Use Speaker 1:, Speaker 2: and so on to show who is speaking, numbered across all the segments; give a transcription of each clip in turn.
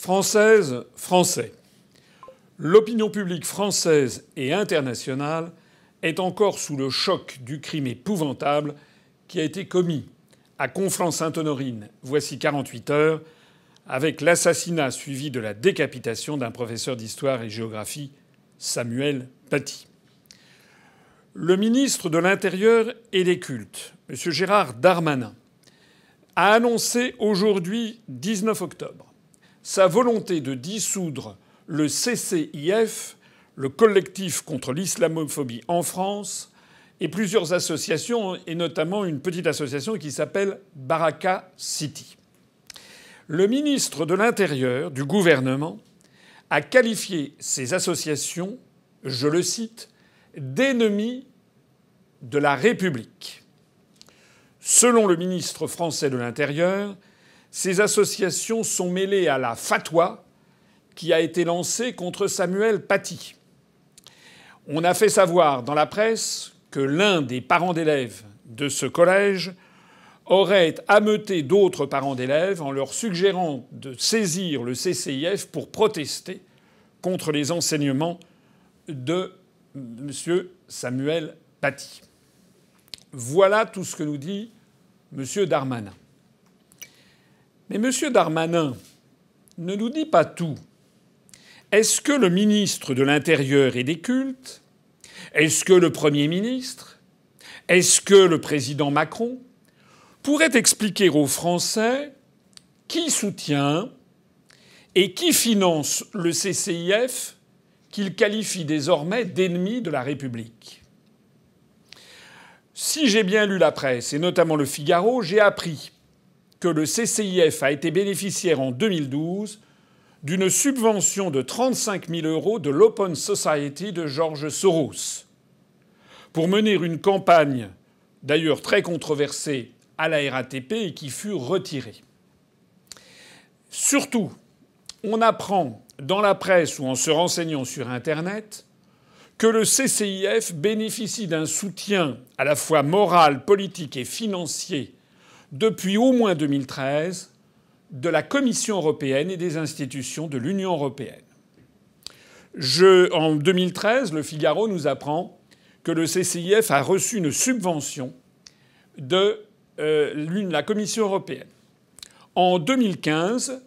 Speaker 1: française, français. L'opinion publique française et internationale est encore sous le choc du crime épouvantable qui a été commis à Conflans-Sainte-Honorine, voici 48 heures, avec l'assassinat suivi de la décapitation d'un professeur d'histoire et géographie, Samuel Paty. Le ministre de l'Intérieur et des Cultes, M. Gérard Darmanin, a annoncé aujourd'hui, 19 octobre, sa volonté de dissoudre le CCIF, le collectif contre l'islamophobie en France, et plusieurs associations, et notamment une petite association qui s'appelle Baraka City. Le ministre de l'Intérieur du gouvernement a qualifié ces associations, je le cite, d'ennemis de la République. Selon le ministre français de l'Intérieur, ces associations sont mêlées à la fatwa qui a été lancée contre Samuel Paty. On a fait savoir dans la presse que l'un des parents d'élèves de ce collège aurait ameuté d'autres parents d'élèves en leur suggérant de saisir le CCIF pour protester contre les enseignements de M. Samuel Paty. Voilà tout ce que nous dit M. Darmanin. Mais M. Darmanin ne nous dit pas tout. Est-ce que le ministre de l'Intérieur et des Cultes Est-ce que le Premier ministre Est-ce que le président Macron pourrait expliquer aux Français qui soutient et qui finance le CCIF qu'il qualifie désormais d'ennemi de la République. Si j'ai bien lu la presse, et notamment le Figaro, j'ai appris que le CCIF a été bénéficiaire en 2012 d'une subvention de 35 000 euros de l'Open Society de George Soros pour mener une campagne, d'ailleurs très controversée, à la RATP et qui fut retirée. Surtout, on apprend dans la presse ou en se renseignant sur Internet que le CCIF bénéficie d'un soutien à la fois moral, politique et financier depuis au moins 2013 de la Commission européenne et des institutions de l'Union européenne. en 2013, le Figaro nous apprend que le CCIF a reçu une subvention de euh, la Commission européenne. En 2015,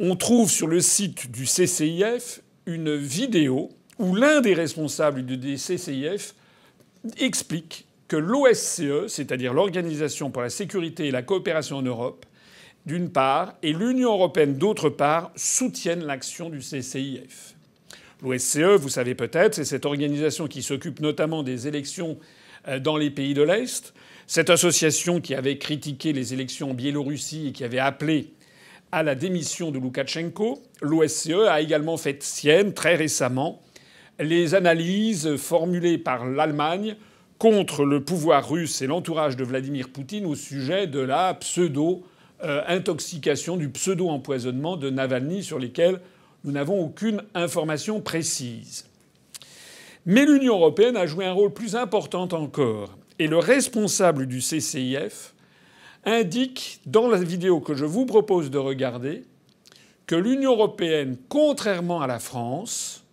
Speaker 1: on trouve sur le site du CCIF une vidéo où l'un des responsables du CCIF explique que l'OSCE, c'est-à-dire l'Organisation pour la sécurité et la coopération en Europe, d'une part, et l'Union européenne, d'autre part, soutiennent l'action du CCIF. L'OSCE, vous savez peut-être, c'est cette organisation qui s'occupe notamment des élections euh, dans les pays de l'Est, cette association qui avait critiqué les élections en Biélorussie et qui avait appelé à la démission de Loukachenko. L'OSCE a également fait sienne très récemment les analyses formulées par l'Allemagne contre le pouvoir russe et l'entourage de Vladimir Poutine au sujet de la pseudo-intoxication, du pseudo-empoisonnement de Navalny sur lesquels nous n'avons aucune information précise. Mais l'Union européenne a joué un rôle plus important encore. Et le responsable du CCIF indique dans la vidéo que je vous propose de regarder que l'Union européenne, contrairement à la France,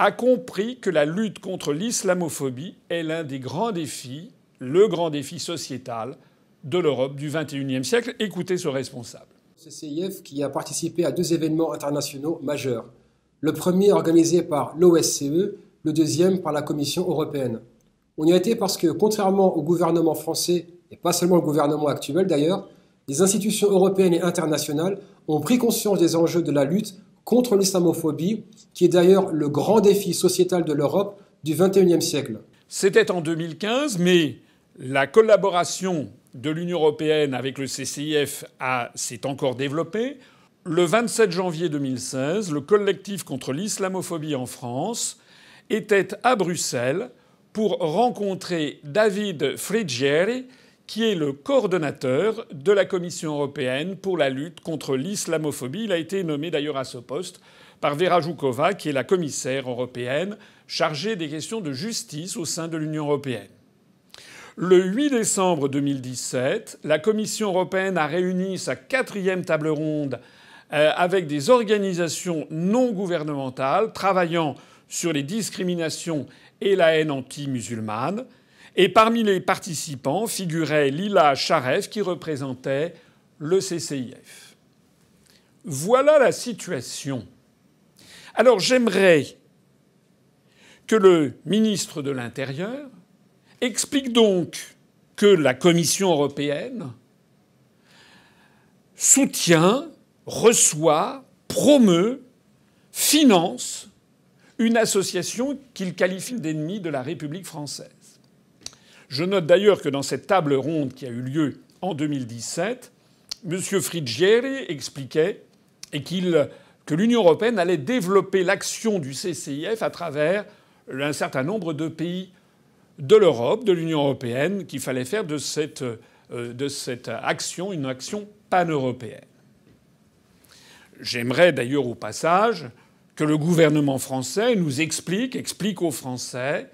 Speaker 1: a compris que la lutte contre l'islamophobie est l'un des grands défis, le grand défi sociétal de l'Europe du XXIe siècle. Écoutez ce responsable. CCIF qui a participé à deux événements internationaux majeurs. Le premier organisé par l'OSCE, le deuxième par la Commission européenne. On y a été parce que, contrairement au gouvernement français, et pas seulement le gouvernement actuel d'ailleurs, les institutions européennes et internationales ont pris conscience des enjeux de la lutte contre l'islamophobie, qui est d'ailleurs le grand défi sociétal de l'Europe du XXIe siècle. C'était en 2015, mais la collaboration de l'Union européenne avec le CCIF s'est encore développée. Le 27 janvier 2016, le collectif contre l'islamophobie en France était à Bruxelles pour rencontrer David Frigieri, qui est le coordonnateur de la Commission européenne pour la lutte contre l'islamophobie. Il a été nommé d'ailleurs à ce poste par Vera Joukova, qui est la commissaire européenne chargée des questions de justice au sein de l'Union européenne. Le 8 décembre 2017, la Commission européenne a réuni sa quatrième table ronde euh, avec des organisations non gouvernementales travaillant sur les discriminations et la haine anti-musulmane. Et parmi les participants figurait Lila Charef qui représentait le CCIF. Voilà la situation. Alors j'aimerais que le ministre de l'Intérieur explique donc que la Commission européenne soutient, reçoit, promeut, finance une association qu'il qualifie d'ennemi de la République française. Je note d'ailleurs que dans cette table ronde qui a eu lieu en 2017, M. Frigieri expliquait que l'Union européenne allait développer l'action du CCIF à travers un certain nombre de pays de l'Europe, de l'Union européenne, qu'il fallait faire de cette, euh, de cette action une action pan-européenne. J'aimerais d'ailleurs au passage que le gouvernement français nous explique, explique aux Français,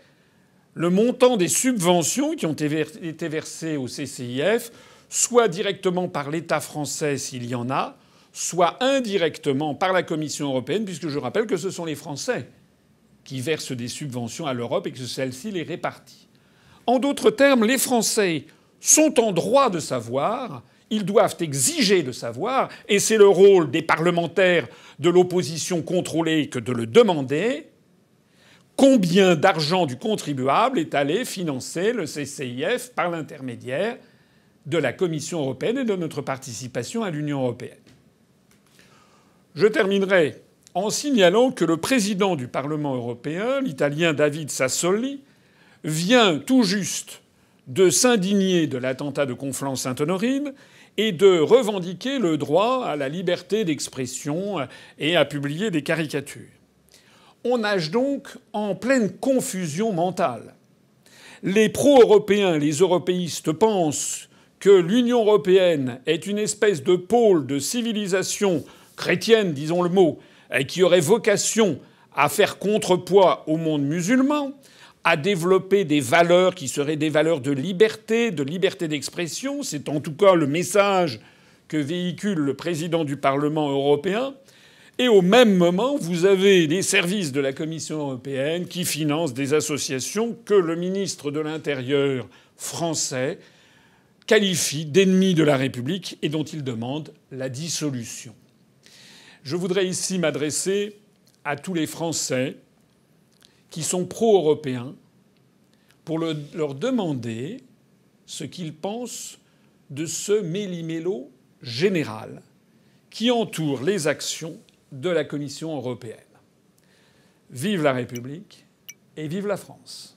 Speaker 1: le montant des subventions qui ont été versées au CCIF, soit directement par l'État français s'il y en a, soit indirectement par la Commission européenne, puisque je rappelle que ce sont les Français qui versent des subventions à l'Europe et que celle-ci les répartit. En d'autres termes, les Français sont en droit de savoir, ils doivent exiger de savoir, et c'est le rôle des parlementaires de l'opposition contrôlée que de le demander, combien d'argent du contribuable est allé financer le CCIF par l'intermédiaire de la Commission européenne et de notre participation à l'Union européenne. Je terminerai en signalant que le président du Parlement européen, l'Italien David Sassoli, vient tout juste de s'indigner de l'attentat de Conflans-Sainte-Honorine et de revendiquer le droit à la liberté d'expression et à publier des caricatures on nage donc en pleine confusion mentale. Les pro-européens, les européistes pensent que l'Union européenne est une espèce de pôle de civilisation chrétienne, disons le mot, et qui aurait vocation à faire contrepoids au monde musulman, à développer des valeurs qui seraient des valeurs de liberté, de liberté d'expression. C'est en tout cas le message que véhicule le président du Parlement européen. Et au même moment, vous avez les services de la Commission européenne qui financent des associations que le ministre de l'Intérieur français qualifie d'ennemis de la République et dont il demande la dissolution. Je voudrais ici m'adresser à tous les Français qui sont pro-européens pour leur demander ce qu'ils pensent de ce méli général qui entoure les actions de la Commission européenne. Vive la République et vive la France.